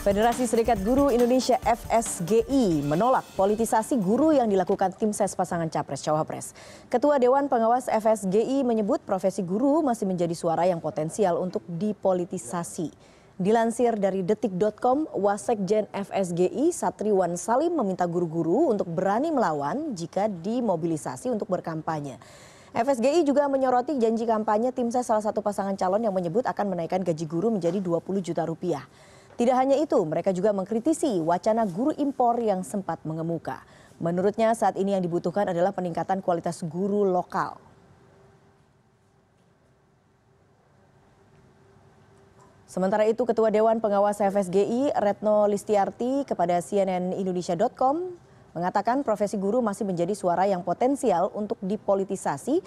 Federasi Serikat Guru Indonesia FSGI menolak politisasi guru yang dilakukan tim ses pasangan Capres-Cawapres. Ketua Dewan Pengawas FSGI menyebut profesi guru masih menjadi suara yang potensial untuk dipolitisasi. Dilansir dari detik.com, Wasekjen FSGI Satriwan Salim meminta guru-guru untuk berani melawan jika dimobilisasi untuk berkampanye. FSGI juga menyoroti janji kampanye tim ses salah satu pasangan calon yang menyebut akan menaikkan gaji guru menjadi 20 juta rupiah. Tidak hanya itu, mereka juga mengkritisi wacana guru impor yang sempat mengemuka. Menurutnya saat ini yang dibutuhkan adalah peningkatan kualitas guru lokal. Sementara itu, Ketua Dewan Pengawas FSGI Retno Listiarti kepada CNN Indonesia.com mengatakan profesi guru masih menjadi suara yang potensial untuk dipolitisasi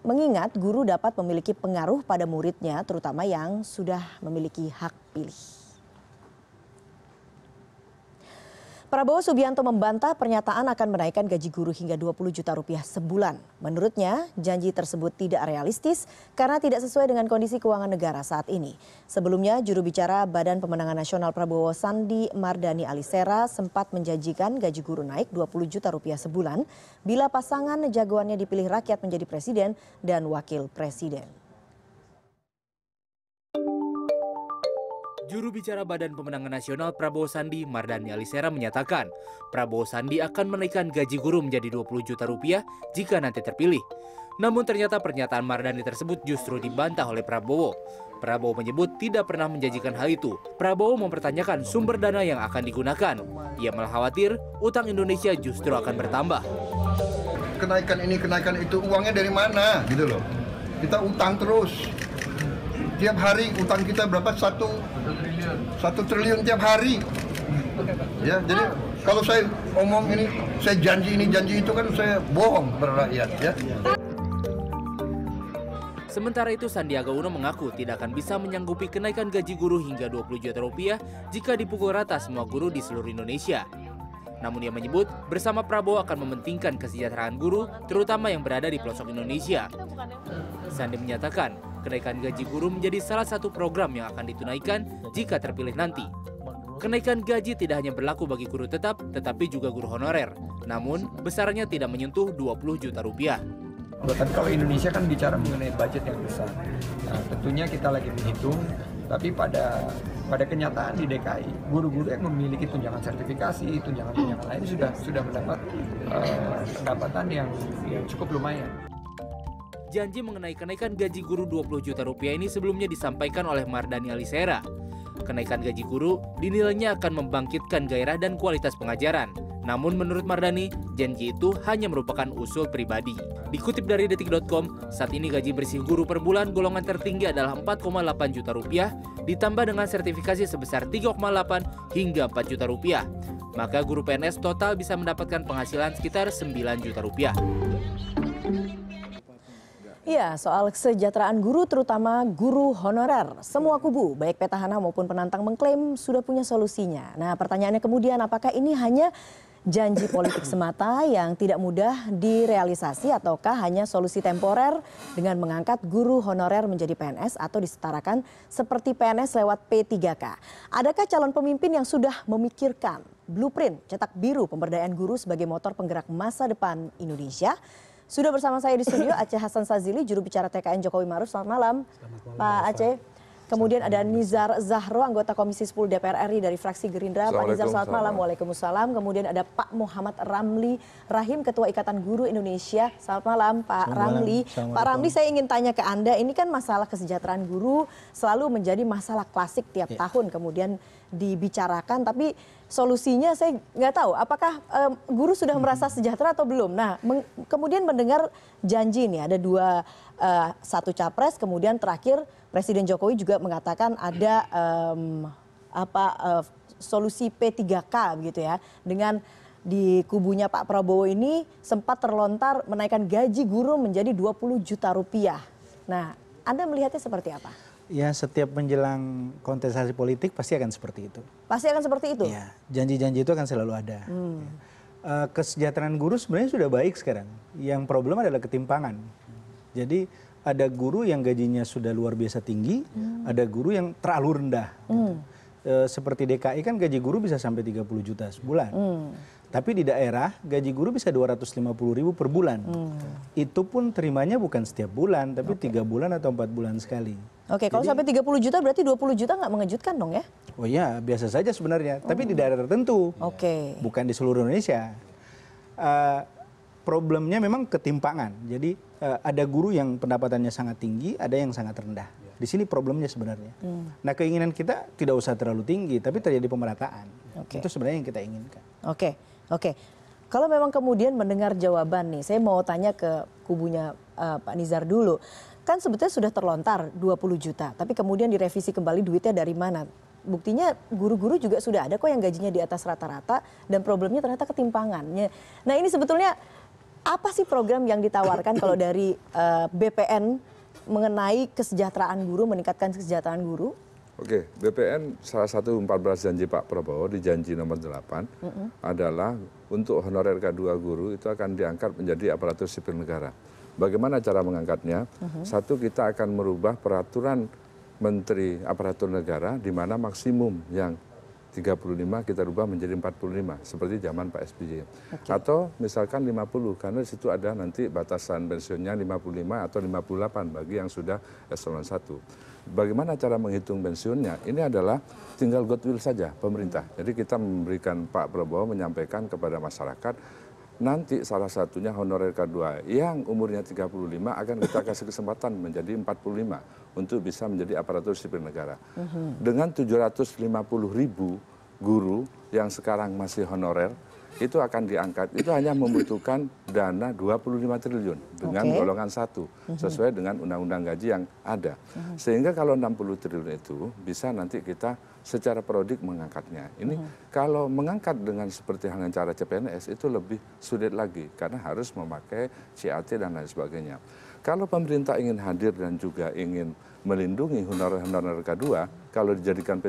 mengingat guru dapat memiliki pengaruh pada muridnya terutama yang sudah memiliki hak pilih. Prabowo Subianto membantah pernyataan akan menaikkan gaji guru hingga 20 juta rupiah sebulan. Menurutnya, janji tersebut tidak realistis karena tidak sesuai dengan kondisi keuangan negara saat ini. Sebelumnya, juru bicara Badan Pemenangan Nasional Prabowo Sandi Mardani Alisera sempat menjanjikan gaji guru naik 20 juta rupiah sebulan bila pasangan jagoannya dipilih rakyat menjadi presiden dan wakil presiden. Juru bicara Badan Pemenangan Nasional Prabowo Sandi, Mardani Alisera menyatakan, Prabowo Sandi akan menaikkan gaji guru menjadi 20 juta rupiah jika nanti terpilih. Namun ternyata pernyataan Mardani tersebut justru dibantah oleh Prabowo. Prabowo menyebut tidak pernah menjanjikan hal itu. Prabowo mempertanyakan sumber dana yang akan digunakan. Ia malah khawatir utang Indonesia justru akan bertambah. Kenaikan ini, kenaikan itu, uangnya dari mana? Gitu loh. Kita utang terus tiap hari utang kita berapa satu satu triliun tiap hari ya jadi kalau saya omong ini saya janji ini janji itu kan saya bohong berrakyat ya Sementara itu Sandiaga Uno mengaku tidak akan bisa menyanggupi kenaikan gaji guru hingga 20 juta rupiah jika dipukul rata semua guru di seluruh Indonesia. Namun ia menyebut bersama Prabowo akan mementingkan kesejahteraan guru, terutama yang berada di pelosok Indonesia. Sandi menyatakan, kenaikan gaji guru menjadi salah satu program yang akan ditunaikan jika terpilih nanti. Kenaikan gaji tidak hanya berlaku bagi guru tetap, tetapi juga guru honorer. Namun, besarnya tidak menyentuh 20 juta rupiah. kalau Indonesia kan bicara mengenai budget yang besar. Nah, tentunya kita lagi menghitung tapi pada pada kenyataan di DKI guru-guru yang memiliki tunjangan sertifikasi tunjangan-tunjangan lain sudah sudah mendapat uh, pendapatan yang, yang cukup lumayan janji mengenai kenaikan gaji guru 20 juta rupiah ini sebelumnya disampaikan oleh Mardani Alisera Kenaikan gaji guru dinilainya akan membangkitkan gairah dan kualitas pengajaran. Namun menurut Mardani, janji itu hanya merupakan usul pribadi. Dikutip dari detik.com, saat ini gaji bersih guru per bulan golongan tertinggi adalah 4,8 juta rupiah, ditambah dengan sertifikasi sebesar 3,8 hingga 4 juta rupiah. Maka guru PNS total bisa mendapatkan penghasilan sekitar 9 juta rupiah. Iya, soal kesejahteraan guru terutama guru honorer. Semua kubu, baik petahana maupun penantang mengklaim sudah punya solusinya. Nah, pertanyaannya kemudian apakah ini hanya janji politik semata yang tidak mudah direalisasi ataukah hanya solusi temporer dengan mengangkat guru honorer menjadi PNS atau disetarakan seperti PNS lewat P3K. Adakah calon pemimpin yang sudah memikirkan blueprint cetak biru pemberdayaan guru sebagai motor penggerak masa depan Indonesia? Sudah bersama saya di studio Aceh Hasan Sazili, juru bicara TKN Jokowi Maruf. Selamat malam, Selamat malam Pak Aceh. Kemudian ada Nizar Zahro, anggota Komisi 10 DPR RI dari fraksi Gerindra. Pak Nizar, selamat malam. Waalaikumsalam. Kemudian ada Pak Muhammad Ramli Rahim, Ketua Ikatan Guru Indonesia. Selamat malam, Pak selamat Ramli. Malam. Pak Ramli, saya ingin tanya ke Anda, ini kan masalah kesejahteraan guru selalu menjadi masalah klasik tiap ya. tahun kemudian dibicarakan. Tapi solusinya saya nggak tahu apakah um, guru sudah hmm. merasa sejahtera atau belum. Nah, kemudian mendengar janji nih ada dua uh, satu capres kemudian terakhir Presiden Jokowi juga mengatakan ada um, apa uh, solusi P3K gitu ya dengan di kubunya Pak Prabowo ini sempat terlontar menaikkan gaji guru menjadi 20 juta rupiah. Nah, Anda melihatnya seperti apa? ya setiap menjelang kontestasi politik pasti akan seperti itu. Pasti akan seperti itu. Ya, janji-janji itu akan selalu ada. Hmm. Ya. Eh, kesejahteraan guru sebenarnya sudah baik sekarang. Yang problem adalah ketimpangan. Jadi ada guru yang gajinya sudah luar biasa tinggi, hmm. ada guru yang terlalu rendah. Gitu. Hmm. Gitu. E, seperti DKI kan gaji guru bisa sampai 30 juta sebulan. Hmm. Tapi di daerah gaji guru bisa 250 ribu per bulan. Hmm. Itu pun terimanya bukan setiap bulan, tapi tiga okay. bulan atau empat bulan sekali. Oke, kalau Jadi, sampai 30 juta berarti 20 juta nggak mengejutkan dong ya? Oh iya, biasa saja sebenarnya. Hmm. Tapi di daerah tertentu. Oke. Okay. Bukan di seluruh Indonesia. Uh, problemnya memang ketimpangan. Jadi uh, ada guru yang pendapatannya sangat tinggi, ada yang sangat rendah. Di sini problemnya sebenarnya. Hmm. Nah, keinginan kita tidak usah terlalu tinggi, tapi terjadi pemerataan. Okay. Itu sebenarnya yang kita inginkan. Oke, okay. oke. Okay. Kalau memang kemudian mendengar jawaban nih, saya mau tanya ke kubunya uh, Pak Nizar dulu kan sebetulnya sudah terlontar 20 juta, tapi kemudian direvisi kembali duitnya dari mana? Buktinya guru-guru juga sudah ada kok yang gajinya di atas rata-rata dan problemnya ternyata ketimpangannya. Nah ini sebetulnya apa sih program yang ditawarkan kalau dari uh, eh, BPN mengenai kesejahteraan guru, meningkatkan kesejahteraan guru? Oke, BPN salah satu 14 janji Pak Prabowo di janji nomor 8 mm -hmm. adalah untuk honorer K2 guru itu akan diangkat menjadi aparatur sipil negara bagaimana cara mengangkatnya mhm. satu kita akan merubah peraturan menteri aparatur negara di mana maksimum yang 35 kita rubah menjadi 45 seperti zaman Pak SBY. Okay. Atau misalkan 50 karena di situ ada nanti batasan pensiunnya 55 atau 58 bagi yang sudah eselon 1. Bagaimana cara menghitung pensiunnya? Ini adalah tinggal goodwill saja pemerintah. Jadi kita memberikan Pak Prabowo menyampaikan kepada masyarakat nanti salah satunya honorer K2 yang umurnya 35 akan kita kasih kesempatan menjadi 45 untuk bisa menjadi aparatur sipil negara. Mhm. tujuh ratus Dengan 750 ribu guru yang sekarang masih honorer, itu akan diangkat. Itu hanya membutuhkan dana 25 triliun dengan okay. golongan satu mhm. sesuai dengan undang-undang gaji yang ada. Mhm. Sehingga kalau 60 triliun itu bisa nanti kita secara prodik mengangkatnya. Ini hmm. kalau mengangkat dengan seperti halnya cara CPNS itu lebih sulit lagi karena harus memakai CAT dan lain sebagainya. Kalau pemerintah ingin hadir dan juga ingin melindungi honorer-honorer K2, kalau dijadikan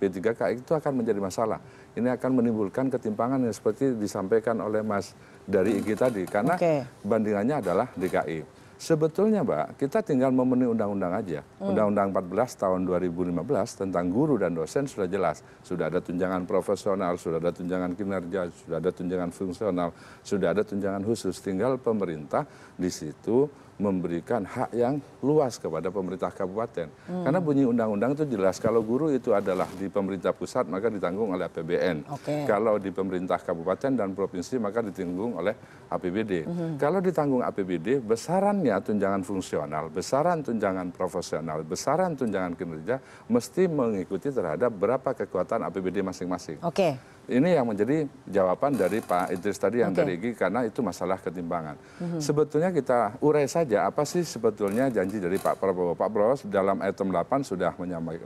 P3K itu akan menjadi masalah. Ini akan menimbulkan ketimpangan yang seperti disampaikan oleh Mas dari IGI tadi, karena okay. bandingannya adalah DKI. Sebetulnya, Pak, kita tinggal memenuhi undang-undang aja. Hmm. Undang-undang hmm. 14 tahun 2015 tentang guru dan dosen sudah jelas. Sudah ada tunjangan profesional, sudah ada tunjangan kinerja, sudah ada tunjangan fungsional, sudah ada tunjangan khusus. Tinggal pemerintah di situ memberikan hak yang luas kepada pemerintah kabupaten. Hmm. Karena bunyi undang-undang itu jelas kalau guru itu adalah di pemerintah pusat maka ditanggung oleh APBN. Okay. Kalau di pemerintah kabupaten dan provinsi maka ditanggung oleh APBD. Hmm. Kalau ditanggung APBD besarannya tunjangan fungsional, besaran tunjangan profesional, besaran tunjangan kinerja mesti mengikuti terhadap berapa kekuatan APBD masing-masing. Oke. Okay ini yang menjadi jawaban dari Pak Idris tadi yang okay. dari IGI karena itu masalah ketimbangan. Mm-hmm. Sebetulnya kita urai saja apa sih sebetulnya janji dari Pak Prabowo. Pak Prabowo dalam item 8 sudah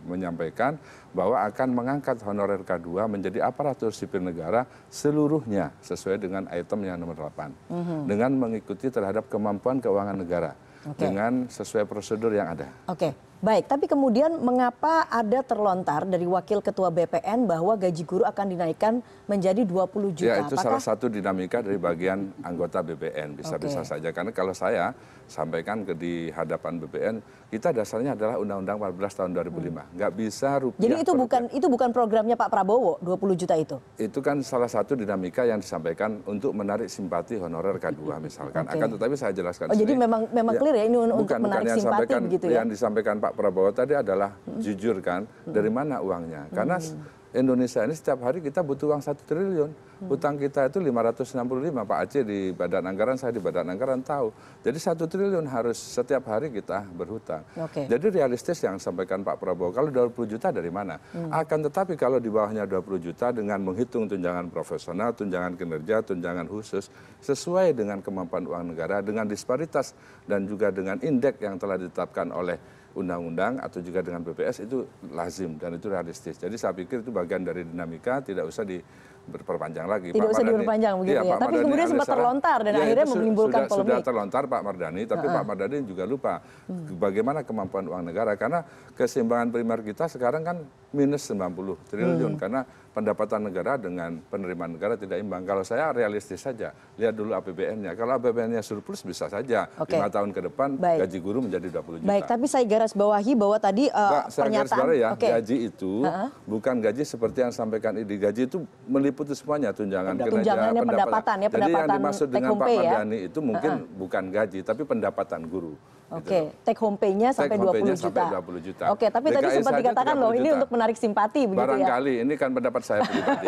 menyampaikan bahwa akan mengangkat honorer K2 menjadi aparatur sipil negara seluruhnya sesuai dengan item yang nomor 8. Mm-hmm. Dengan mengikuti terhadap kemampuan keuangan negara. Okay. Dengan sesuai prosedur yang ada. Oke. Okay. Baik, tapi kemudian mengapa ada terlontar dari Wakil Ketua BPN bahwa gaji guru akan dinaikkan menjadi 20 juta? Ya, itu Apakah... salah satu dinamika dari bagian anggota BPN, bisa-bisa okay. saja. Karena kalau saya sampaikan ke di hadapan BPN, kita dasarnya adalah Undang-Undang 14 tahun 2005. Hmm. Nggak bisa rupiah. Jadi itu bukan itu bukan programnya Pak Prabowo, 20 juta itu? Itu kan salah satu dinamika yang disampaikan untuk menarik simpati honorer K2 misalkan. Okay. Akan tetapi saya jelaskan Oh, jadi memang memang ya, clear ya ini untuk bukan, menarik bukan simpati yang begitu ya? Yang disampaikan Pak Pak Prabowo tadi adalah jujur kan dari mana uangnya. Karena hmm. Indonesia ini setiap hari kita butuh uang satu triliun. hutang hmm. kita itu 565 Pak Aceh di Badan Anggaran, saya di Badan Anggaran tahu. Jadi satu triliun harus setiap hari kita berhutang. Okay. Jadi realistis yang sampaikan Pak Prabowo. Kalau 20 juta dari mana? Hmm. Akan tetapi kalau di bawahnya 20 juta dengan menghitung tunjangan profesional, tunjangan kinerja, tunjangan khusus sesuai dengan kemampuan uang negara, dengan disparitas dan juga dengan indeks yang telah ditetapkan oleh undang-undang atau juga dengan BPS itu lazim dan itu realistis. Jadi saya pikir itu bagian dari dinamika, tidak usah di berperpanjang lagi. Tidak Pak usah Mardani, diperpanjang begitu iya, ya. ya. tapi Mardani kemudian sempat terlontar dan ya, akhirnya menimbulkan sudah, polemik. Sudah terlontar Pak Mardani, tapi uh -uh. Pak Mardani juga lupa hmm. bagaimana kemampuan uang negara karena keseimbangan primer kita sekarang kan minus 90 triliun hmm. karena pendapatan negara dengan penerimaan negara tidak imbang. Kalau saya realistis saja, lihat dulu APBN-nya. Kalau APBN-nya surplus bisa saja okay. 5 tahun ke depan Baik. gaji guru menjadi 20 juta. Baik, tapi saya garis bawahi bahwa tadi uh, Pak, saya pernyataan garis ya, okay. gaji itu uh -huh. bukan gaji seperti yang sampaikan ini. Gaji itu melibatkan meliputi semuanya tunjangan iya, kinerja ya, pendapatan ya, jadi yang dimaksud dengan pak ya? itu mungkin bukan gaji tapi pendapatan guru Gitu oke, take home pay-nya sampai, home 20 pay sampai 20 juta. Oke, tapi DKI tadi sempat dikatakan loh ini untuk menarik simpati begitu Barangkali, ya. Barangkali ini kan pendapat saya pribadi.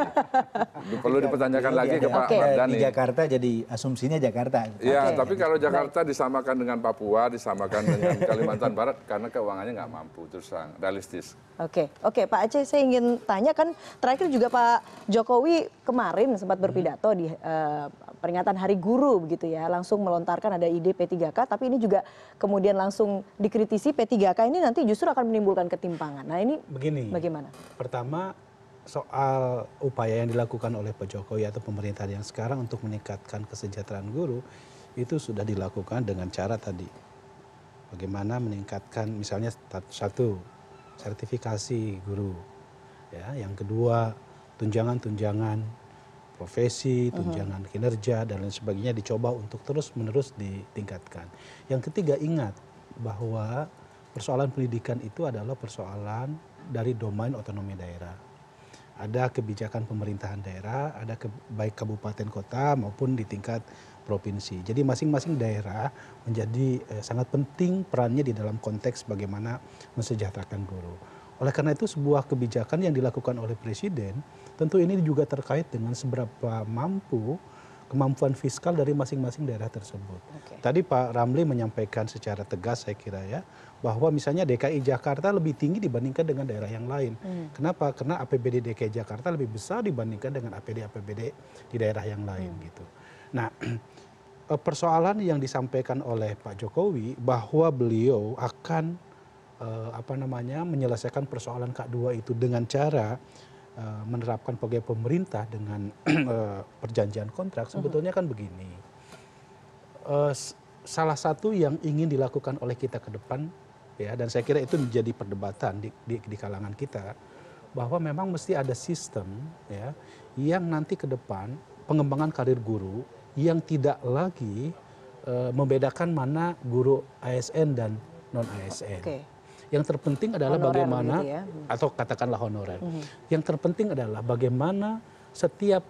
Perlu dipertanyakan iya, lagi iya, ke Pak iya. okay. Di Jakarta jadi asumsinya Jakarta. Iya, okay. tapi kalau Jakarta disamakan dengan Papua, disamakan dengan Kalimantan Barat karena keuangannya nggak mampu terus terang, realistis. Oke, okay. oke Pak Aceh saya ingin tanya kan terakhir juga Pak Jokowi kemarin sempat berpidato di uh, peringatan Hari Guru begitu ya, langsung melontarkan ada ide P3K, tapi ini juga kemudian langsung dikritisi P3K ini nanti justru akan menimbulkan ketimpangan. Nah ini Begini, bagaimana? Pertama soal upaya yang dilakukan oleh Pak Jokowi atau pemerintahan yang sekarang untuk meningkatkan kesejahteraan guru itu sudah dilakukan dengan cara tadi. Bagaimana meningkatkan misalnya satu sertifikasi guru. Ya, yang kedua tunjangan-tunjangan profesi tunjangan kinerja dan lain sebagainya dicoba untuk terus menerus ditingkatkan yang ketiga ingat bahwa persoalan pendidikan itu adalah persoalan dari domain otonomi daerah ada kebijakan pemerintahan daerah, ada ke, baik kabupaten kota maupun di tingkat provinsi. Jadi masing-masing daerah menjadi eh, sangat penting perannya di dalam konteks bagaimana mensejahterakan guru oleh karena itu sebuah kebijakan yang dilakukan oleh presiden tentu ini juga terkait dengan seberapa mampu kemampuan fiskal dari masing-masing daerah tersebut. Tadi Pak Ramli menyampaikan secara tegas saya kira ya bahwa misalnya DKI Jakarta lebih tinggi dibandingkan dengan daerah yang lain. Hmm. Kenapa? Karena APBD DKI Jakarta lebih besar dibandingkan dengan APD APBD di daerah yang lain hmm. gitu. Nah, eh, persoalan yang disampaikan oleh Pak Jokowi bahwa beliau akan Eh, apa namanya menyelesaikan persoalan k 2 itu dengan cara eh, menerapkan pegawai pemerintah dengan eh, perjanjian kontrak sebetulnya kan begini salah satu yang ingin dilakukan oleh kita ke depan ya dan saya kira itu menjadi perdebatan di, di, di kalangan kita bahwa memang mesti ada sistem ya yang nanti ke depan pengembangan karir guru yang tidak lagi uh, membedakan mana guru ASN dan non ASN. Okay yang terpenting adalah bagaimana ya. hmm. atau katakanlah honorer hmm. yang terpenting adalah bagaimana setiap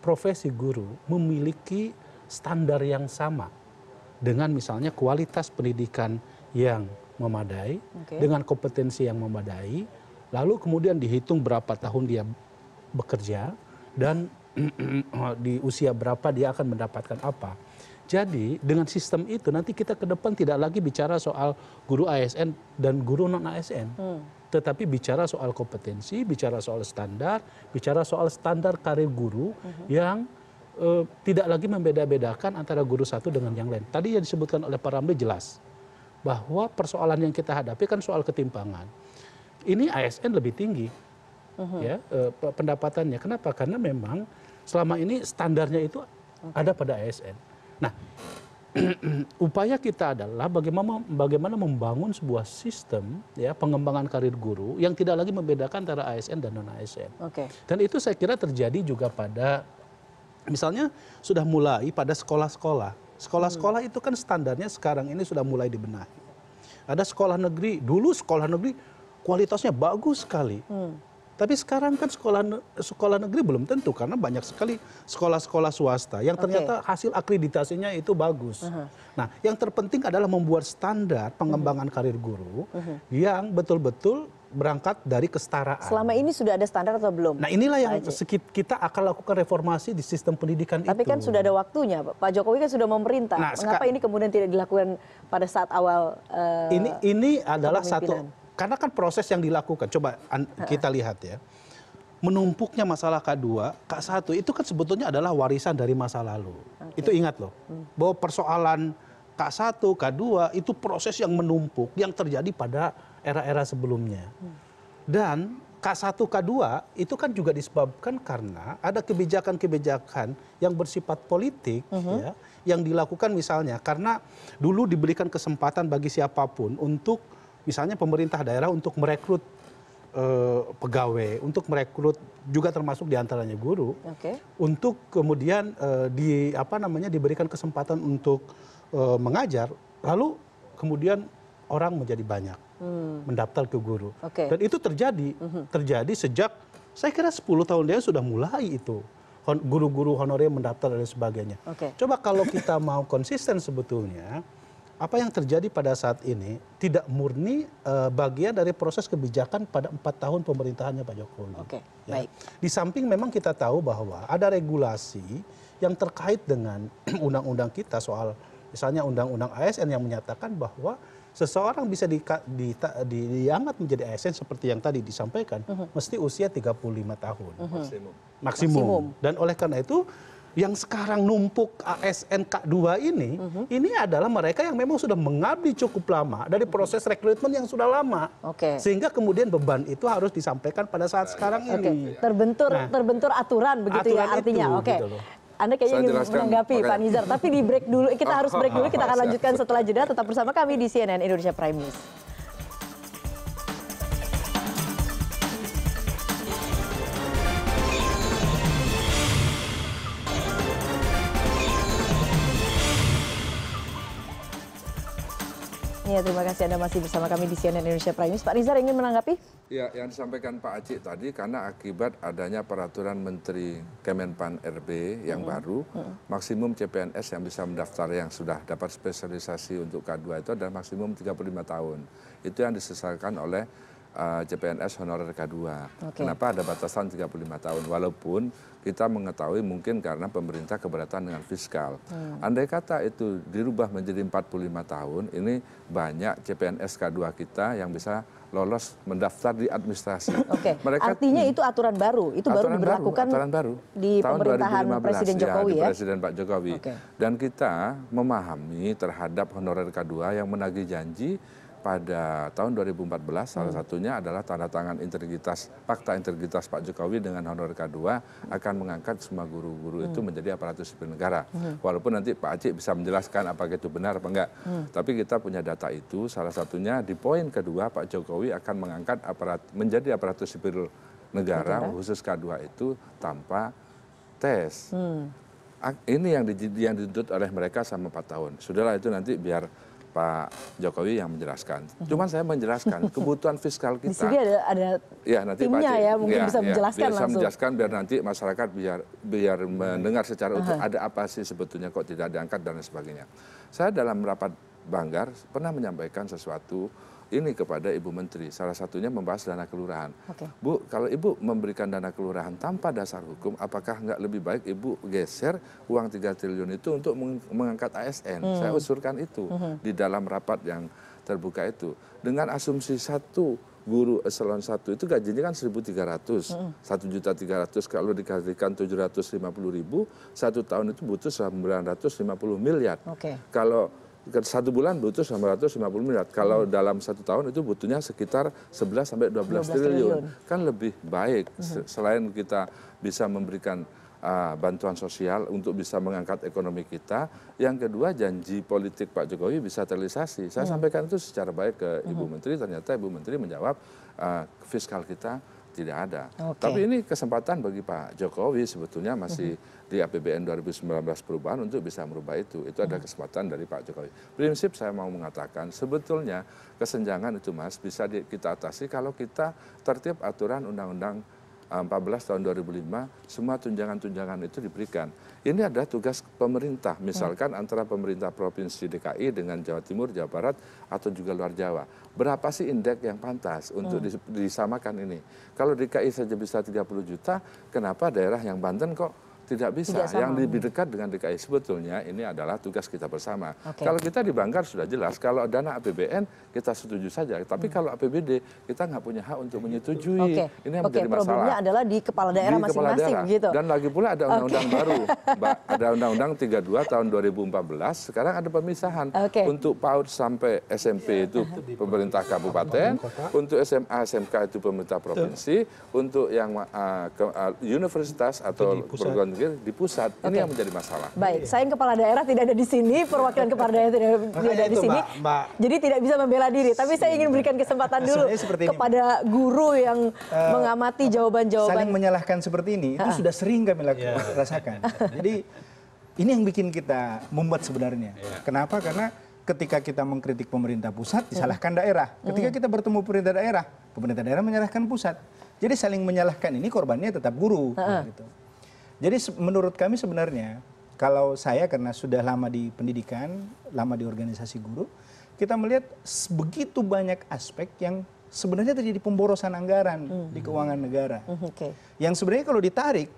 profesi guru memiliki standar yang sama dengan misalnya kualitas pendidikan yang memadai dengan kompetensi yang memadai lalu kemudian dihitung berapa tahun dia bekerja dan di usia berapa dia akan mendapatkan apa jadi dengan sistem itu nanti kita ke depan tidak lagi bicara soal guru asn dan guru non asn hmm. tetapi bicara soal kompetensi bicara soal standar bicara soal standar karir guru hmm. yang eh, tidak lagi membeda-bedakan antara guru satu dengan yang lain tadi yang disebutkan oleh pak ramli jelas bahwa persoalan yang kita hadapi kan soal ketimpangan ini asn lebih tinggi hmm. ya eh, pendapatannya kenapa karena memang selama ini standarnya itu ada pada asn nah upaya kita adalah bagaimana bagaimana membangun sebuah sistem ya pengembangan karir guru yang tidak lagi membedakan antara asn dan non asn Oke. dan itu saya kira terjadi juga pada misalnya sudah mulai pada sekolah sekolah sekolah sekolah itu kan standarnya sekarang ini sudah mulai dibenahi ada sekolah negeri dulu sekolah negeri kualitasnya bagus sekali hmm tapi sekarang kan sekolah sekolah negeri belum tentu karena banyak sekali sekolah sekolah swasta yang ternyata hasil akreditasinya itu bagus nah yang terpenting adalah membuat standar pengembangan karir guru yang betul betul berangkat dari kesetaraan. Selama ini sudah ada standar atau belum? Nah inilah yang kita akan lakukan reformasi di sistem pendidikan Tapi kan itu. Tapi kan sudah ada waktunya, Pak Jokowi kan sudah memerintah. Nah, Mengapa ini kemudian tidak dilakukan pada saat awal? Uh, ini ini adalah satu karena kan proses yang dilakukan coba kita lihat ya menumpuknya masalah K2, K1 itu kan sebetulnya adalah warisan dari masa lalu. Okay. Itu ingat loh, hmm. bahwa persoalan K1, K2 itu proses yang menumpuk yang terjadi pada era-era sebelumnya. Hmm. Dan K1, K2 itu kan juga disebabkan karena ada kebijakan-kebijakan yang bersifat politik uh mm-hmm. -huh. ya, yang dilakukan misalnya karena dulu diberikan kesempatan bagi siapapun untuk misalnya pemerintah daerah untuk merekrut eh, pegawai, untuk merekrut juga termasuk diantaranya guru, untuk kemudian eh, di apa namanya diberikan kesempatan untuk eh, mengajar, lalu kemudian orang menjadi banyak hmm. mendaftar ke guru, dan itu terjadi mhm. terjadi sejak saya kira 10 tahun dia sudah mulai itu guru-guru honorer mendaftar dan sebagainya. Coba kalau kita mau konsisten sebetulnya apa yang terjadi pada saat ini tidak murni eh, bagian dari proses kebijakan pada empat tahun pemerintahannya pak jokowi Oke ya. baik. di samping memang kita tahu bahwa ada regulasi yang terkait dengan undang undang kita soal misalnya undang undang asn yang menyatakan bahwa seseorang bisa diangkat menjadi asn seperti yang tadi disampaikan mhm. mesti usia 35 tahun mhm. maksimum. maksimum dan oleh karena itu yang sekarang numpuk ASN K2 ini, mhm. ini adalah mereka yang memang sudah mengabdi cukup lama dari mhm. proses rekrutmen yang sudah lama. Okay. Sehingga kemudian beban itu harus disampaikan pada saat sekarang okay. ini. Terbentur nah, terbentur aturan begitu aturan ya artinya. Oke. Gitu anda kayaknya ingin menanggapi Pak Nizar, tapi di break dulu. Kita harus break dulu, kita akan lanjutkan setelah jeda. Tetap bersama kami di CNN Indonesia Prime News. Ya, terima kasih Anda masih bersama kami di CNN Indonesia Prime News. Pak Rizal ingin menanggapi? Ya, yang disampaikan Pak Aci tadi karena akibat adanya peraturan Menteri Kemenpan RB yang mm -hmm. baru, mm -hmm. maksimum CPNS yang bisa mendaftar yang sudah dapat spesialisasi untuk K2 itu adalah maksimum 35 tahun. Itu yang disesalkan oleh CPNS eh, honorer K2. Okay. Kenapa ada batasan 35 tahun? Walaupun kita mengetahui mungkin karena pemerintah keberatan dengan fiskal. Hmm. Andai kata itu dirubah menjadi 45 tahun, ini banyak CPNS K2 kita yang bisa lolos mendaftar di administrasi. Oke. Okay. Artinya itu aturan baru, itu aturan baru diberlakukan baru, aturan baru. di tahun pemerintahan 2015, Presiden ya, Jokowi ya. Di Presiden Pak Jokowi. Okay. Dan kita memahami terhadap honorer K2 yang menagih janji pada tahun 2014 salah hmm. satunya adalah tanda tangan integritas fakta integritas Pak Jokowi dengan honor K2 akan mengangkat semua guru-guru hmm. itu menjadi aparatur sipil negara. Hmm. Walaupun nanti Pak Aceh bisa menjelaskan apakah itu benar apa enggak. Hmm. Tapi kita punya data itu salah satunya di poin kedua Pak Jokowi akan mengangkat aparat menjadi aparatur sipil negara Betul, khusus K2 itu tanpa tes. Hmm. Ini yang, di, yang dituntut oleh mereka sama 4 tahun. Sudahlah itu nanti biar Pak Jokowi yang menjelaskan. Hmm. Cuman saya menjelaskan kebutuhan fiskal kita. Di sini ada, ada ya, nanti timnya Pak, ya, mungkin ya, bisa ya. menjelaskan ya, bisa menjelaskan biar nanti masyarakat biar biar hmm. mendengar secara utuh ada apa sih sebetulnya kok tidak diangkat dan sebagainya. Saya dalam rapat Banggar pernah menyampaikan sesuatu ini kepada Ibu Menteri, salah satunya membahas dana kelurahan. Okay. Bu, kalau Ibu memberikan dana kelurahan tanpa dasar hukum, apakah nggak lebih baik Ibu geser uang 3 triliun itu untuk mengangkat ASN? Hmm. Saya usulkan itu hmm. di dalam rapat yang terbuka itu. Dengan asumsi satu guru eh, eselon satu itu gajinya kan 1.300. Hmm. tiga ratus kalau dikalikan 750.000, satu tahun itu butuh 950 miliar. Okay. Kalau satu bulan butuh 950 miliar. Kalau hmm. dalam satu tahun itu butuhnya sekitar 11 sampai 12, 12 triliun. triliun. Kan lebih baik hmm. selain kita bisa memberikan uh, bantuan sosial untuk bisa mengangkat ekonomi kita. Yang kedua janji politik Pak Jokowi bisa terrealisasi. Saya hmm. sampaikan itu secara baik ke Ibu hmm. Menteri, ternyata Ibu Menteri menjawab uh, fiskal kita tidak ada. Okay. Tapi ini kesempatan bagi Pak Jokowi sebetulnya masih mm -hmm. di APBN 2019 perubahan untuk bisa merubah itu. Itu mm -hmm. ada kesempatan dari Pak Jokowi. Prinsip saya mau mengatakan sebetulnya kesenjangan itu Mas bisa kita atasi kalau kita tertib aturan undang-undang 14 tahun 2005 semua tunjangan-tunjangan itu diberikan. Ini adalah tugas pemerintah, misalkan antara pemerintah provinsi DKI dengan Jawa Timur, Jawa Barat atau juga luar Jawa. Berapa sih indeks yang pantas untuk hmm. disamakan ini? Kalau DKI saja bisa 30 juta, kenapa daerah yang Banten kok tidak bisa. Tidak Yang lebih dekat dengan DKI sebetulnya ini adalah tugas kita bersama. Okay. Kalau kita di Banggar sudah jelas, kalau dana APBN kita setuju saja. Tapi hmm. kalau APBD kita nggak punya hak untuk menyetujui. Okay. Ini yang okay. menjadi masalah. Problemnya adalah di kepala daerah masing-masing gitu. Dan lagi pula ada undang-undang okay. baru, Mbak. Ada undang-undang 32 tahun 2014. Sekarang ada pemisahan okay. untuk PAUD sampai SMP itu pemerintah kabupaten, untuk SMA SMK itu pemerintah provinsi, untuk yang uh, ke, uh, universitas atau perguruan dipanggil di pusat. Okay. Ini yang menjadi masalah. Baik, saya yang kepala daerah tidak ada di sini, perwakilan kepala daerah tidak ada di sini. Jadi tidak bisa membela diri. Tapi saya ingin iya. berikan kesempatan dulu kepada guru yang eh, mengamati jawaban-jawaban. Saling menyalahkan seperti ini itu sudah sering kami lakukan, iya. yeah. rasakan. Jadi ini yang bikin kita membuat sebenarnya. Iya. Kenapa? Karena ketika kita mengkritik pemerintah pusat hmm. disalahkan daerah. Ketika hmm. kita bertemu pemerintah daerah, pemerintah daerah menyalahkan pusat. Jadi saling menyalahkan ini korbannya tetap guru. Uh -uh. Gitu jadi menurut kami sebenarnya kalau saya karena sudah lama di pendidikan lama di organisasi guru kita melihat begitu banyak aspek yang sebenarnya terjadi pemborosan anggaran mm -hmm. di keuangan negara mm -hmm. okay. yang sebenarnya kalau ditarik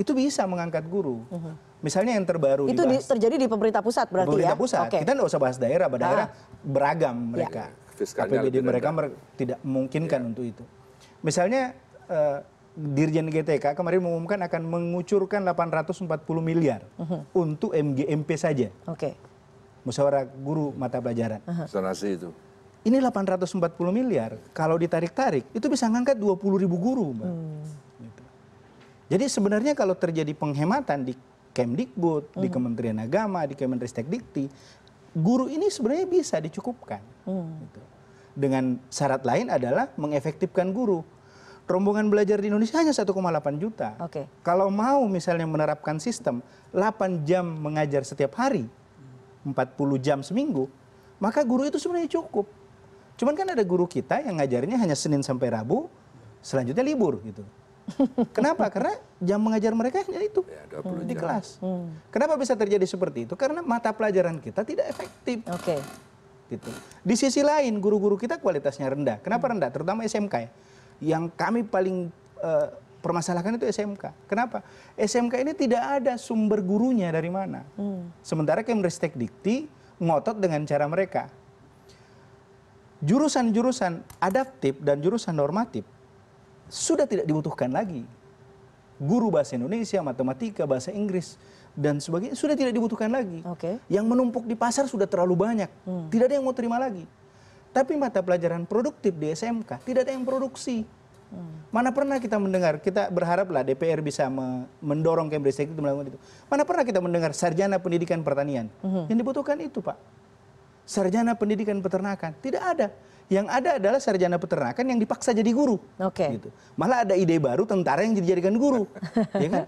itu bisa mengangkat guru mm -hmm. Misalnya yang terbaru itu dibahas, di, terjadi di pemerintah pusat berarti pemerintah ya. Pemerintah pusat. Okay. Kita nggak usah bahas daerah, pada daerah ah. beragam iya. mereka. Ya. APBD mereka tidak memungkinkan iya. ya. untuk itu. Misalnya uh, Dirjen GTK kemarin mengumumkan akan mengucurkan 840 miliar uh mhm. -huh. untuk MGMP saja. Oke. Okay. Musyawarah guru mata pelajaran. Uh mhm. -huh. itu. Ini 840 miliar kalau ditarik-tarik itu bisa ngangkat 20 ribu guru, Hmm. Gitu. Jadi sebenarnya kalau terjadi penghematan di Kemdikbud, hmm. di mhm. Kementerian Agama, di Kementerian Dikti, guru ini sebenarnya bisa dicukupkan. Hmm. Gitu. Dengan syarat lain adalah mengefektifkan guru rombongan belajar di Indonesia hanya 1,8 juta. Okay. Kalau mau misalnya menerapkan sistem 8 jam mengajar setiap hari, 40 jam seminggu, maka guru itu sebenarnya cukup. Cuman kan ada guru kita yang ngajarnya hanya Senin sampai Rabu, selanjutnya libur gitu. Kenapa? Karena jam mengajar mereka hanya itu ya, di kelas. Hmm. Kenapa bisa terjadi seperti itu? Karena mata pelajaran kita tidak efektif. Oke. Okay. Gitu. Di sisi lain, guru-guru kita kualitasnya rendah. Kenapa hmm. rendah? Terutama SMK ya yang kami paling eh, permasalahkan itu SMK. Kenapa? SMK ini tidak ada sumber gurunya dari mana. Hmm. Sementara Kemristek Dikti ngotot dengan cara mereka. Jurusan-jurusan adaptif dan jurusan normatif sudah tidak dibutuhkan lagi. Guru bahasa Indonesia, matematika, bahasa Inggris dan sebagainya sudah tidak dibutuhkan lagi. Okay. Yang menumpuk di pasar sudah terlalu banyak. Hmm. Tidak ada yang mau terima lagi. Tapi mata pelajaran produktif di SMK tidak ada yang produksi. Mana pernah kita mendengar, kita berharaplah DPR bisa mendorong Cambridge Tech itu melakukan itu. Mana pernah kita mendengar sarjana pendidikan pertanian? Mhm. Yang dibutuhkan itu, Pak. Sarjana pendidikan peternakan. Tidak ada. Yang ada adalah sarjana peternakan yang dipaksa jadi guru. Okay. Gitu. Malah ada ide baru tentara yang dijadikan guru. ya kan?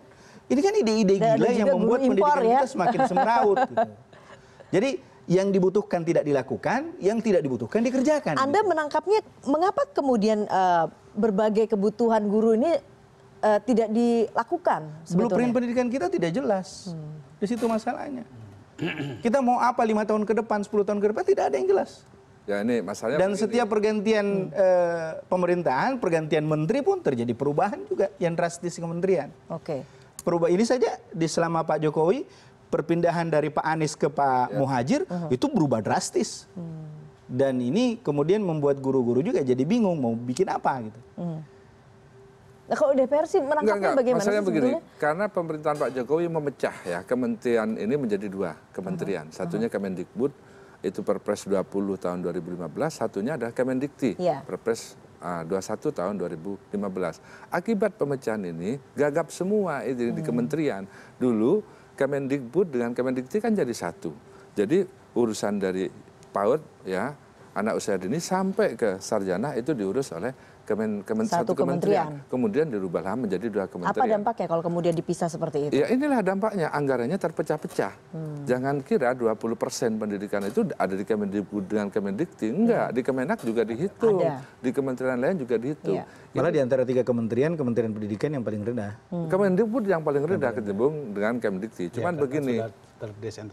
Ini kan ide-ide gila yang membuat pendidikan ya? kita semakin semeraut. Gitu. Jadi yang dibutuhkan tidak dilakukan, yang tidak dibutuhkan dikerjakan. Anda gitu. menangkapnya, mengapa kemudian uh, berbagai kebutuhan guru ini uh, tidak dilakukan? Sebetulnya? Blueprint pendidikan kita tidak jelas, hmm. di situ masalahnya. kita mau apa lima tahun ke depan, 10 tahun ke depan tidak ada yang jelas. Ya ini masalahnya. Dan begini. setiap pergantian hmm. Eh, pemerintahan, pergantian menteri pun terjadi perubahan juga yang drastis kementerian. Oke. Okay. Perubahan ini saja di selama Pak Jokowi perpindahan dari Pak Anies ke Pak ya. Muhajir uh -huh. itu berubah drastis. Hmm. Dan ini kemudian membuat guru-guru juga jadi bingung mau bikin apa gitu. Hmm. Nah, kalau DPR sih menangkapnya enggak, enggak. bagaimana? Masalahnya begini, karena pemerintahan Pak Jokowi memecah ya kementerian ini menjadi dua kementerian. Uh -huh. Satunya Kemendikbud itu Perpres 20 tahun 2015, satunya adalah Kemendikti yeah. Perpres ah, uh, 21 tahun 2015. Akibat pemecahan ini gagap semua itu hmm. di kementerian. Dulu Kemendikbud dengan Kemendikti kan jadi satu. Jadi urusan dari PAUD ya anak usia dini sampai ke sarjana itu diurus oleh satu kementerian kemudian dirubahlah menjadi dua kementerian apa dampaknya kalau kemudian dipisah seperti itu ya inilah dampaknya anggarannya terpecah pecah hmm. jangan kira 20% pendidikan itu ada di Kemendikbud dengan Kemendikti enggak hmm. di Kemenak juga dihitung ada. di kementerian lain juga dihitung ya. malah di antara tiga kementerian Kementerian Pendidikan yang paling rendah hmm. Kemendikbud yang paling rendah ketimbang dengan Kemendikti. Iya, cuman ya, begini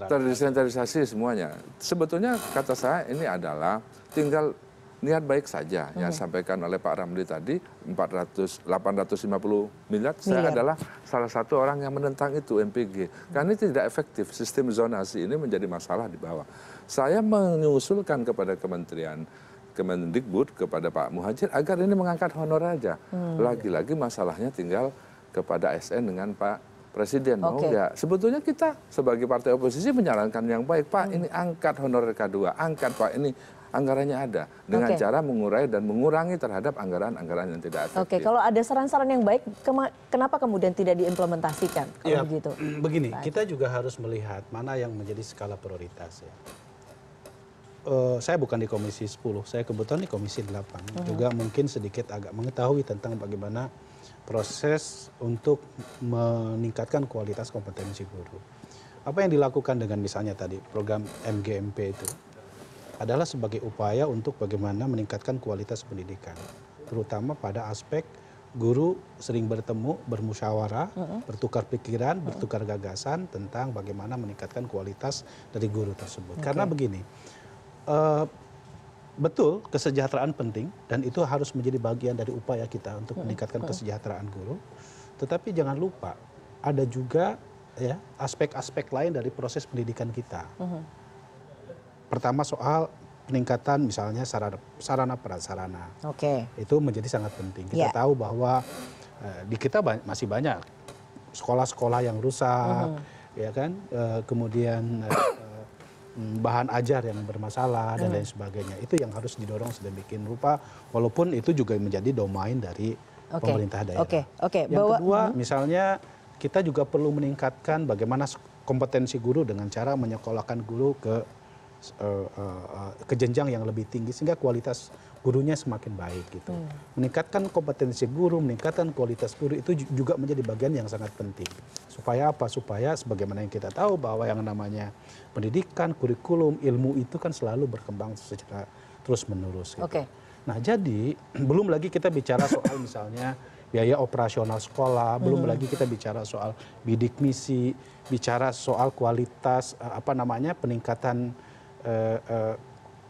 terdesentralisasi semuanya sebetulnya kata saya ini adalah tinggal niat baik saja okay. yang sampaikan oleh Pak Ramli tadi 400 850 miliar saya adalah salah satu orang yang menentang itu MPG karena ini tidak efektif sistem zonasi ini menjadi masalah di bawah saya mengusulkan kepada kementerian Kemendikbud kepada Pak Muhajir agar ini mengangkat honor aja hmm. lagi-lagi masalahnya tinggal kepada SN dengan Pak Presiden mau okay. nggak? Sebetulnya kita sebagai partai oposisi menyarankan yang baik, Pak hmm. ini angkat honor K2, angkat Pak ini anggarannya ada dengan okay. cara mengurai dan mengurangi terhadap anggaran-anggaran yang tidak efektif. Oke, okay. kalau ada saran-saran yang baik, kenapa kemudian tidak diimplementasikan? Kalau ya, begitu, begini, baik. kita juga harus melihat mana yang menjadi skala prioritas ya. Uh, saya bukan di komisi 10, saya kebetulan di komisi 8. Uh mhm. Juga mungkin sedikit agak mengetahui tentang bagaimana proses untuk meningkatkan kualitas kompetensi guru. Apa yang dilakukan dengan misalnya tadi program MGMP itu? adalah sebagai upaya untuk bagaimana meningkatkan kualitas pendidikan terutama pada aspek guru sering bertemu bermusyawarah bertukar pikiran bertukar gagasan tentang bagaimana meningkatkan kualitas dari guru tersebut karena begini eh, betul kesejahteraan penting dan itu harus menjadi bagian dari upaya kita untuk meningkatkan kesejahteraan guru. Tetapi jangan lupa ada juga ya aspek-aspek lain dari proses pendidikan kita. Uh -huh pertama soal peningkatan misalnya sarana prasarana itu menjadi sangat penting kita ya. tahu bahwa eh, di kita masih banyak sekolah sekolah yang rusak mhm. ya kan eh, kemudian eh, bahan ajar yang bermasalah dan mhm. lain sebagainya itu yang harus didorong sedemikian rupa walaupun itu juga menjadi domain dari pemerintah daerah. Oke, oke. Yang kedua mhm. misalnya kita juga perlu meningkatkan bagaimana kompetensi guru dengan cara menyekolahkan guru ke Eh, eh, eh, ke yang lebih tinggi sehingga kualitas gurunya semakin baik gitu hmm. meningkatkan kompetensi guru meningkatkan kualitas guru itu juga menjadi bagian yang sangat penting supaya apa supaya sebagaimana yang kita tahu bahwa yang namanya pendidikan kurikulum ilmu itu kan selalu berkembang secara terus menerus gitu. nah jadi belum lagi kita bicara soal misalnya biaya operasional sekolah, hmm. belum lagi kita bicara soal bidik misi, bicara soal kualitas apa namanya peningkatan Eh, eh,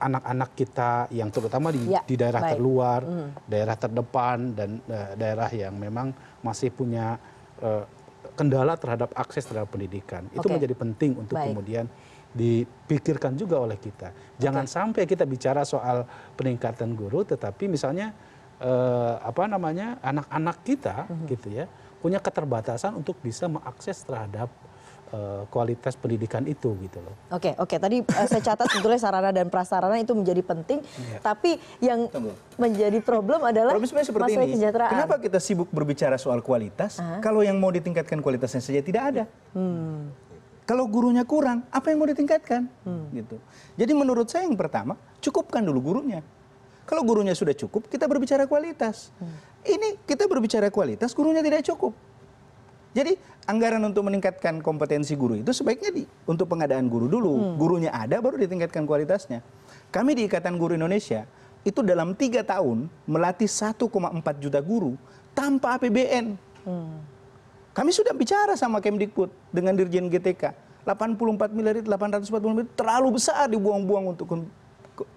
anak anak kita yang terutama di ya, daerah terluar hmm. daerah terdepan dan eh, daerah yang memang masih punya kendala terhadap akses terhadap pendidikan itu menjadi penting untuk kemudian dipikirkan juga oleh kita jangan sampai kita bicara soal peningkatan guru tetapi misalnya apa namanya anak anak kita hmm. gitu ya punya keterbatasan untuk bisa mengakses terhadap Eh, kualitas pendidikan itu gitu loh. Oke, okay, oke. Okay. Tadi uh, saya catat sebetulnya sarana dan prasarana itu menjadi penting, yeah. tapi yang Tunggu. menjadi problem adalah Problemnya seperti masalah ini. kesejahteraan. Kenapa kita sibuk berbicara soal kualitas uh -huh. kalau yang mau ditingkatkan kualitasnya saja tidak ada? Hmm. Kalau gurunya kurang, apa yang mau ditingkatkan? Hmm. Gitu. Jadi menurut saya yang pertama, cukupkan dulu gurunya. Kalau gurunya sudah cukup, kita berbicara kualitas. Hmm. Ini kita berbicara kualitas, gurunya tidak cukup jadi anggaran untuk meningkatkan kompetensi guru itu sebaiknya di, untuk pengadaan guru dulu hmm. gurunya ada baru ditingkatkan kualitasnya kami di ikatan guru indonesia itu dalam tiga tahun melatih 1,4 juta guru tanpa apbn hmm. kami sudah bicara sama Kemdikbud dengan Dirjen GTK 84 miliar itu 840 miliar terlalu besar dibuang-buang untuk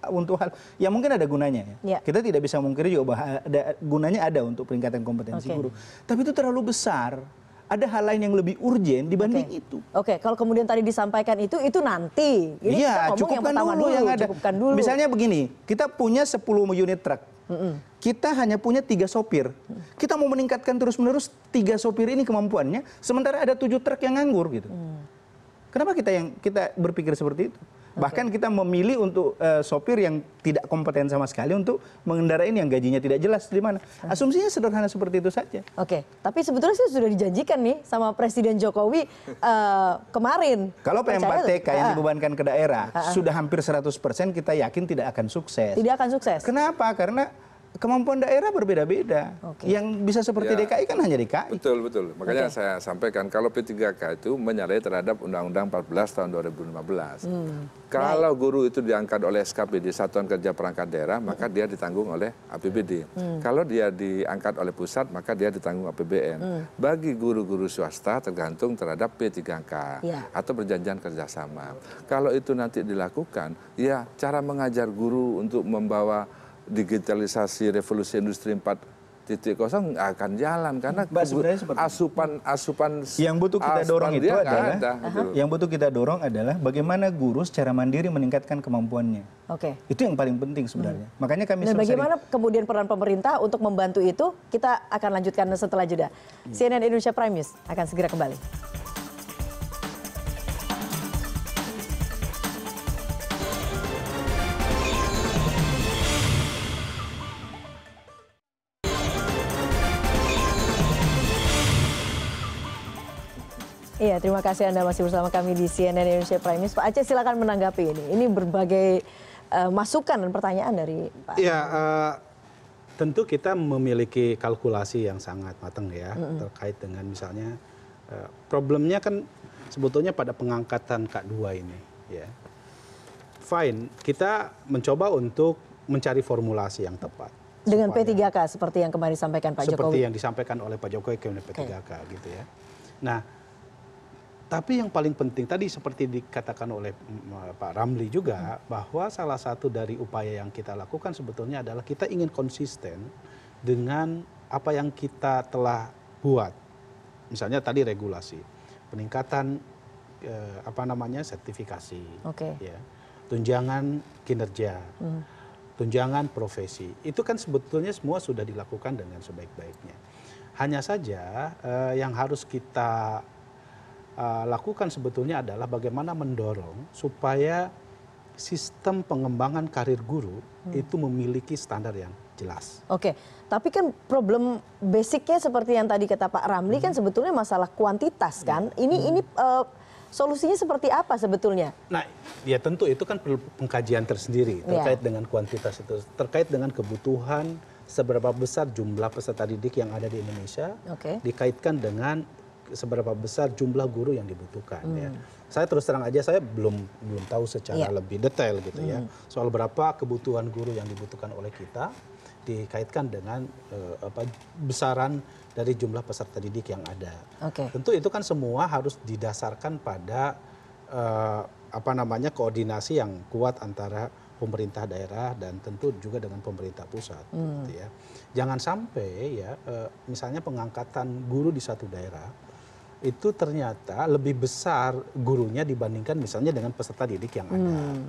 untuk hal yang mungkin ada gunanya ya. ya. Kita tidak bisa mengkritik juga bahwa ada, gunanya ada untuk peningkatan kompetensi okay. guru. Tapi itu terlalu besar ada hal lain yang lebih urgen dibanding okay. itu. Oke, okay. kalau kemudian tadi disampaikan itu itu nanti. Ini iya, kita cukupkan yang dulu, dulu yang ada. Cukupkan dulu. Misalnya begini, kita punya 10 unit truk. Mm -mm. Kita hanya punya tiga sopir. Kita mau meningkatkan terus-menerus tiga sopir ini kemampuannya, sementara ada tujuh truk yang nganggur gitu. Mm. Kenapa kita yang kita berpikir seperti itu? bahkan kita memilih untuk eh, sopir yang tidak kompeten sama sekali untuk mengendarai yang gajinya tidak jelas di mana asumsinya sederhana seperti itu saja oke tapi sebetulnya sih sudah dijanjikan nih sama Presiden Jokowi uh, kemarin kalau PMPTK yang ah. dibebankan ke daerah ah, ah. sudah hampir 100% kita yakin tidak akan sukses tidak akan sukses kenapa karena kemampuan daerah berbeda-beda. Okay. Yang bisa seperti ya, DKI kan hanya DKI. Betul, betul. Makanya okay. saya sampaikan kalau P3K itu menyalahi terhadap Undang-Undang 14 tahun 2015. Hmm. Kalau Baik. guru itu diangkat oleh SKPD Satuan Kerja Perangkat Daerah, maka hmm. dia ditanggung oleh APBD. Hmm. Kalau dia diangkat oleh pusat, maka dia ditanggung APBN. Hmm. Bagi guru-guru swasta tergantung terhadap P3K ya. atau perjanjian kerjasama. Kalau itu nanti dilakukan, ya cara mengajar guru untuk membawa digitalisasi revolusi industri 4 titik kosong akan jalan karena asupan asupan yang butuh kita dorong itu adalah ada, gitu. yang butuh kita dorong adalah bagaimana guru secara mandiri meningkatkan kemampuannya. Oke. Okay. Itu yang paling penting sebenarnya. Hmm. Makanya kami Dan nah, bagaimana kemudian peran pemerintah untuk membantu itu kita akan lanjutkan setelah jeda. Hmm. CNN Indonesia Prime News akan segera kembali. terima kasih Anda masih bersama kami di CNN Indonesia Prime News. Pak Aceh silakan menanggapi ini. Ini berbagai uh, masukan dan pertanyaan dari Pak. Ya, uh, tentu kita memiliki kalkulasi yang sangat matang ya mm -hmm. terkait dengan misalnya uh, problemnya kan sebetulnya pada pengangkatan K2 ini ya. Fine, kita mencoba untuk mencari formulasi yang tepat. Dengan supaya, P3K seperti yang kemarin disampaikan Pak seperti Jokowi. Seperti yang disampaikan oleh Pak Jokowi ke P3K okay. gitu ya. Nah, tapi yang paling penting tadi seperti dikatakan oleh mm, eh, Pak Ramli juga bahwa salah satu dari upaya yang kita lakukan sebetulnya adalah kita ingin konsisten dengan apa yang kita telah buat. Misalnya tadi regulasi, peningkatan eh, apa namanya sertifikasi, okay. ya, tunjangan kinerja, hmm. tunjangan profesi. Itu kan sebetulnya semua sudah dilakukan dengan sebaik-baiknya. Hanya saja eh, yang harus kita Eh, lakukan sebetulnya adalah bagaimana mendorong supaya sistem pengembangan karir guru hmm. itu memiliki standar yang jelas. Oke, tapi kan problem basicnya seperti yang tadi kata Pak Ramli hmm. kan sebetulnya masalah kuantitas kan. Hmm. Ini hmm. ini uh, eh, solusinya seperti apa sebetulnya? Nah, ya tentu itu kan perlu pengkajian tersendiri ya. terkait yeah. dengan kuantitas itu, terkait dengan kebutuhan seberapa besar jumlah peserta didik yang ada di Indonesia, okay. dikaitkan dengan seberapa besar jumlah guru yang dibutuhkan ya. Hmm. Saya terus terang aja saya belum belum tahu secara ya. lebih detail gitu ya hmm. soal berapa kebutuhan guru yang dibutuhkan oleh kita dikaitkan dengan uh, apa besaran dari jumlah peserta didik yang ada. Okay. Tentu itu kan semua harus didasarkan pada uh, apa namanya koordinasi yang kuat antara pemerintah daerah dan tentu juga dengan pemerintah pusat hmm. gitu ya. Jangan sampai ya uh, misalnya pengangkatan guru di satu daerah itu ternyata lebih besar gurunya dibandingkan misalnya dengan peserta didik yang ada. Hmm.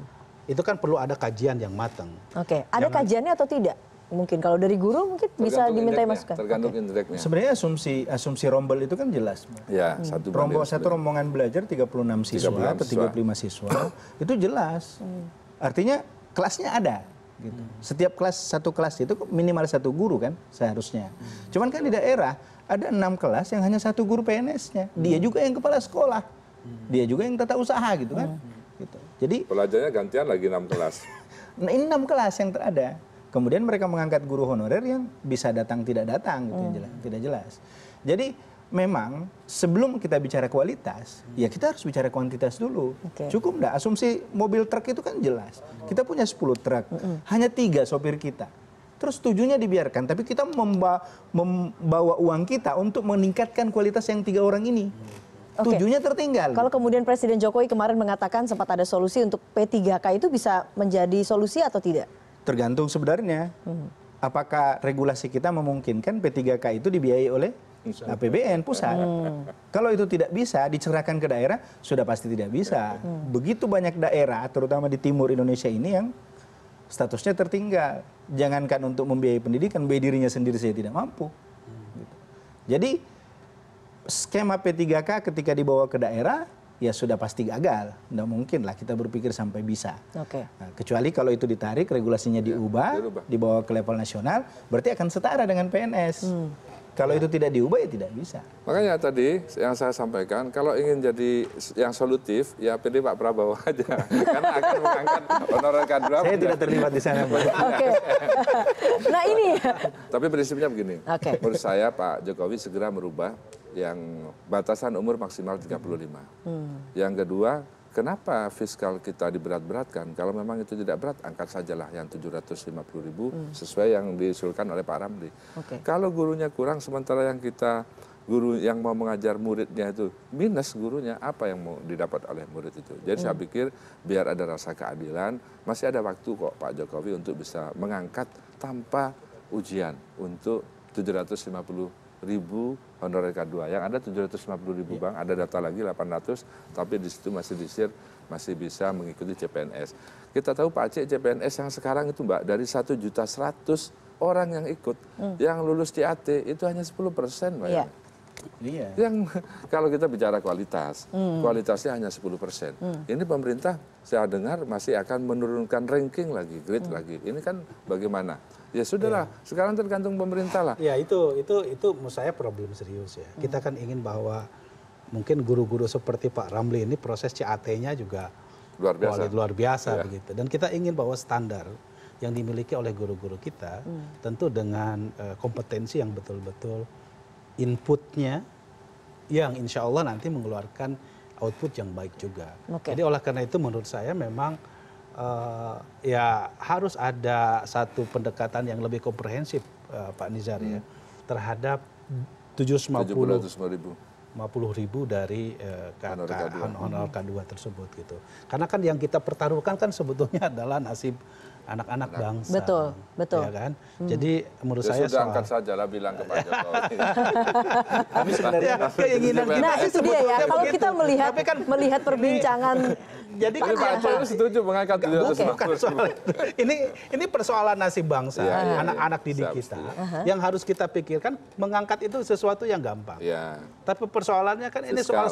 Itu kan perlu ada kajian yang matang. Oke, okay. ada yang, kajiannya atau tidak? Mungkin kalau dari guru mungkin bisa dimintai masukan. Tergantung okay. indeknya. Sebenarnya asumsi asumsi rombel itu kan jelas. Ya, hmm. satu Rombo, satu rombongan belajar 36 siswa 36 atau 35 siswa, siswa itu jelas. Hmm. Artinya kelasnya ada gitu. Hmm. Setiap kelas satu kelas itu minimal satu guru kan seharusnya. Hmm. Cuman kan di daerah ada enam kelas yang hanya satu guru PNS-nya. Hmm. Dia juga yang kepala sekolah. Hmm. Dia juga yang tata usaha gitu kan. Hmm. Gitu. Jadi pelajarnya gantian lagi enam kelas. nah, ini enam kelas yang terada. Kemudian mereka mengangkat guru honorer yang bisa datang tidak datang gitu hmm. jelas, tidak jelas. Jadi memang sebelum kita bicara kualitas, ya hmm. ya kita harus bicara kuantitas dulu. Okay. Cukup enggak asumsi mobil truk itu kan jelas. Kita punya 10 truk, hmm. hanya tiga sopir kita terus tujuhnya dibiarkan. Tapi kita memba membawa uang kita untuk meningkatkan kualitas yang tiga orang ini. Okay. Tujuhnya tertinggal. Kalau kemudian Presiden Jokowi kemarin mengatakan sempat ada solusi untuk P3K itu bisa menjadi solusi atau tidak? Tergantung sebenarnya. Hmm. Apakah regulasi kita memungkinkan P3K itu dibiayai oleh APBN pusat. Hmm. Kalau itu tidak bisa dicerahkan ke daerah sudah pasti tidak bisa. Hmm. Begitu banyak daerah terutama di timur Indonesia ini yang statusnya tertinggal. Jangankan untuk membiayai pendidikan, biaya dirinya sendiri saya tidak mampu. Gitu. Jadi skema P3K ketika dibawa ke daerah ya sudah pasti gagal. Tidak mungkin lah kita berpikir sampai bisa. Okay. Nah, kecuali kalau itu ditarik, regulasinya iya, diubah, ya, diubah, dibawa ke level nasional, berarti akan setara dengan PNS. Hmm. Kalau itu tidak diubah ya tidak bisa. Makanya tadi yang saya sampaikan, kalau ingin jadi yang solutif, ya pilih Pak Prabowo aja. Karena akan mengangkat honorer kader. Saya tidak terlibat di sana. Oke. Okay. nah ini. Tapi prinsipnya begini. Okay. Menurut saya Pak Jokowi segera merubah yang batasan umur maksimal 35. Hmm. Yang kedua, Kenapa fiskal kita diberat-beratkan? Kalau memang itu tidak berat, angkat sajalah yang 750 ribu hmm. sesuai yang diusulkan oleh Pak Ramli. Okay. Kalau gurunya kurang, sementara yang kita guru yang mau mengajar muridnya itu minus gurunya apa yang mau didapat oleh murid itu. Jadi hmm. saya pikir biar ada rasa keadilan, masih ada waktu kok Pak Jokowi untuk bisa mengangkat tanpa ujian untuk 750 ribu honorer K2 yang ada 750 ribu iya. bang ada data lagi 800 tapi di situ masih disir masih bisa mengikuti CPNS kita tahu Pak Aceh CPNS yang sekarang itu Mbak dari satu juta 100 orang yang ikut hmm. yang lulus CAT itu hanya 10 persen Mbak yeah. Iya. Yang kalau kita bicara kualitas, hmm. kualitasnya hanya 10 persen. Hmm. Ini pemerintah saya dengar masih akan menurunkan ranking lagi, grade hmm. lagi. Ini kan bagaimana? Ya iya. sudahlah, ya. sekarang tergantung pemerintah lah. Ya itu itu itu menurut saya problem serius ya. Hmm. Kita kan ingin bahwa mungkin guru-guru seperti Pak Ramli ini proses CAT-nya juga luar biasa, luar biasa ya. begitu. Dan kita ingin bahwa standar yang dimiliki oleh guru-guru kita hmm. tentu dengan uh, kompetensi yang betul-betul inputnya yang insya Allah nanti mengeluarkan output yang baik juga. Okay. Jadi oleh karena itu menurut saya memang uh, ya harus ada satu pendekatan yang lebih komprehensif uh, Pak Nizar ya, hmm. ya terhadap 750 ribu. 50 ribu dari uh, honor, K2. Hmm. tersebut gitu. Karena kan yang kita pertaruhkan kan sebetulnya adalah nasib anak-anak bangsa. Betul, betul. Ya kan? Hmm. Jadi menurut Dia ya saya sudah soal... angkat saja lah bilang ke Pak Jokowi. Tapi sebenarnya ya, Nah itu dia ya. Kalau begitu. kita melihat Tapi kan, melihat perbincangan. jadi kan Pak Jokowi setuju mengangkat beliau okay. bukan soal Ini ini persoalan nasib bangsa, iya, iya, anak-anak ya, ya, ya. didik kita. Uh Yang harus kita pikirkan mengangkat itu sesuatu yang gampang. Ya. Tapi persoalannya kan Fiskal. ini soal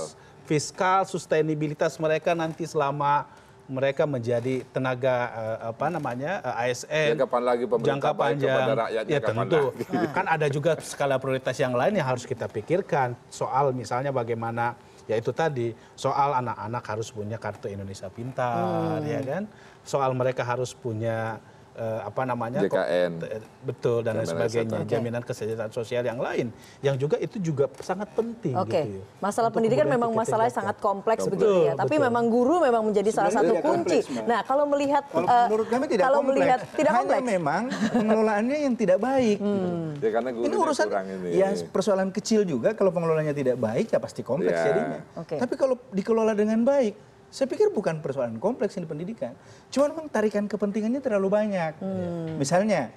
fiskal, sustainabilitas mereka nanti selama mereka menjadi tenaga eh, apa namanya eh, ASN jangka panjang, jangka panjang rakyat ya tentu lagi. kan ada juga skala prioritas yang lain yang harus kita pikirkan soal misalnya bagaimana yaitu tadi soal anak-anak harus punya kartu Indonesia Pintar hmm. ya kan soal mereka harus punya Eh, apa namanya JKN eh, betul dan lain sebagainya okay. jaminan kesejahteraan sosial yang lain yang juga itu juga sangat penting Okay. gitu. Ya. Masalah pendidikan memang masalahnya sangat kompleks begitu ya. Betul. Tapi memang guru memang menjadi salah satu kunci. Kompleks, nah, kalau melihat kalau eh, kalau kompleks. melihat tidak Hanya memang pengelolaannya yang tidak baik. Gitu. Hmm. Ya karena ini urusan ini. ya persoalan kecil juga kalau pengelolaannya tidak baik ya pasti kompleks ya. jadinya. Okay. Tapi kalau dikelola dengan baik saya pikir bukan persoalan kompleks ini pendidikan. Cuma memang tarikan kepentingannya terlalu banyak. Hmm. Misalnya,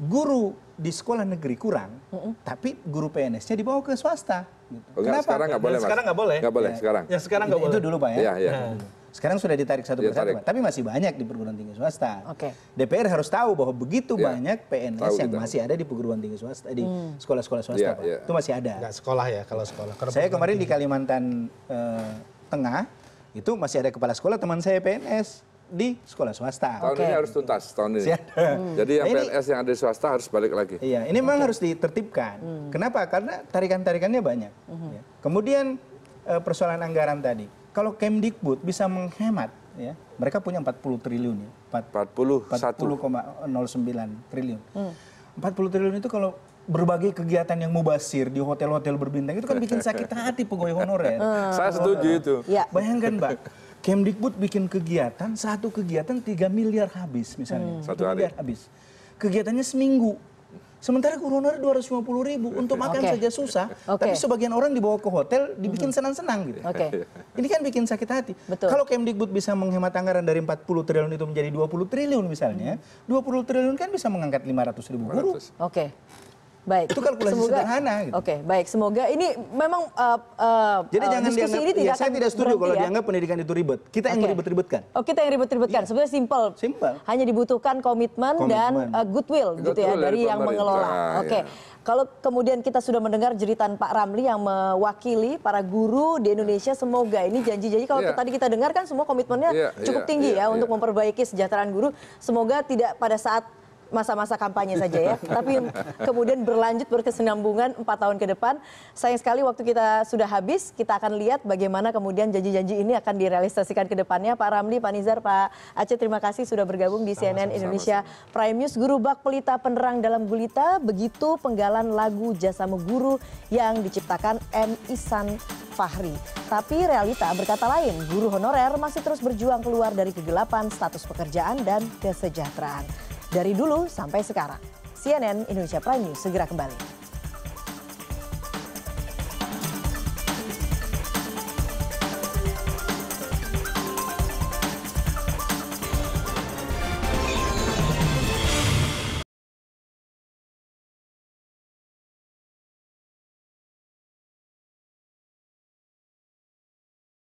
guru di sekolah negeri kurang, hmm. tapi guru PNS-nya dibawa ke swasta. Oh, gitu. Kenapa? Sekarang nggak boleh, nah, Sekarang nggak boleh. Nggak boleh, ya. sekarang. Ya, sekarang nggak boleh. Itu dulu, Pak, ya? ya, ya. Nah. Sekarang sudah ditarik satu ya, persatu, tapi masih banyak di perguruan tinggi swasta. Okay. DPR harus tahu bahwa begitu ya, banyak PNS tahu yang kita. masih ada di perguruan tinggi swasta, di hmm. sekolah-sekolah hmm. swasta, ya, Pak. Ya. Itu masih ada. Nggak sekolah ya kalau sekolah. Saya kemarin di Kalimantan uh, Tengah, itu masih ada kepala sekolah teman saya PNS di sekolah swasta. Tahun okay. ini harus tuntas tahun ini. Hmm. Jadi yang nah, ini, PNS yang ada di swasta harus balik lagi. Iya, ini memang okay. harus ditertibkan. Hmm. Kenapa? Karena tarikan-tarikannya banyak. Hmm. Ya. Kemudian eh, persoalan anggaran tadi. Kalau Kemdikbud bisa menghemat ya. Mereka punya 40 triliun ya. 40,09 triliun. Hmm. 40 triliun itu kalau berbagai kegiatan yang mubasir di hotel-hotel berbintang itu kan bikin sakit hati pegawai honorer. Saya setuju itu. Ya. Bayangkan Mbak, Kemdikbud bikin kegiatan, satu kegiatan 3 miliar habis misalnya. Hmm. Satu miliar habis. Kegiatannya seminggu. Sementara guru honorer 250 ribu untuk makan okay. saja susah, okay. tapi sebagian orang dibawa ke hotel dibikin hmm. senang-senang gitu. Okay. Ini kan bikin sakit hati. Betul. Kalau Kemdikbud bisa menghemat anggaran dari 40 triliun itu menjadi 20 triliun misalnya, hmm. 20 triliun kan bisa mengangkat 500 ribu guru. Oke. Okay. Baik. Itu kalkulasi semoga, sederhana. Gitu. Oke, okay, baik. Semoga ini memang uh, uh, Jadi uh, jangan dianggap, ini tidak ya, saya tidak setuju kalau ya. dianggap pendidikan itu ribet. Kita okay. yang ribet-ribetkan. Oh, kita yang ribet-ribetkan. Ya. Sebenarnya simple Simpel. Hanya dibutuhkan komitmen, dan uh, goodwill, goodwill gitu ya dari, yang mengelola. Iya. Oke. Okay. Ya. Kalau kemudian kita sudah mendengar jeritan Pak Ramli yang mewakili para guru di Indonesia, semoga ini janji-janji kalau yeah. tadi kita dengar kan semua komitmennya yeah, cukup yeah, tinggi yeah, ya yeah. untuk iya. memperbaiki kesejahteraan guru. Semoga tidak pada saat masa-masa kampanye saja ya. Tapi kemudian berlanjut berkesenambungan empat tahun ke depan. Sayang sekali waktu kita sudah habis, kita akan lihat bagaimana kemudian janji-janji ini akan direalisasikan ke depannya. Pak Ramli, Pak Nizar, Pak Aceh, terima kasih sudah bergabung di sama, CNN sama, Indonesia sama. Prime News. Guru bak pelita penerang dalam gulita, begitu penggalan lagu jasa Guru yang diciptakan M. Isan Fahri. Tapi realita berkata lain, guru honorer masih terus berjuang keluar dari kegelapan status pekerjaan dan kesejahteraan. Dari dulu sampai sekarang. CNN Indonesia Prime News segera kembali.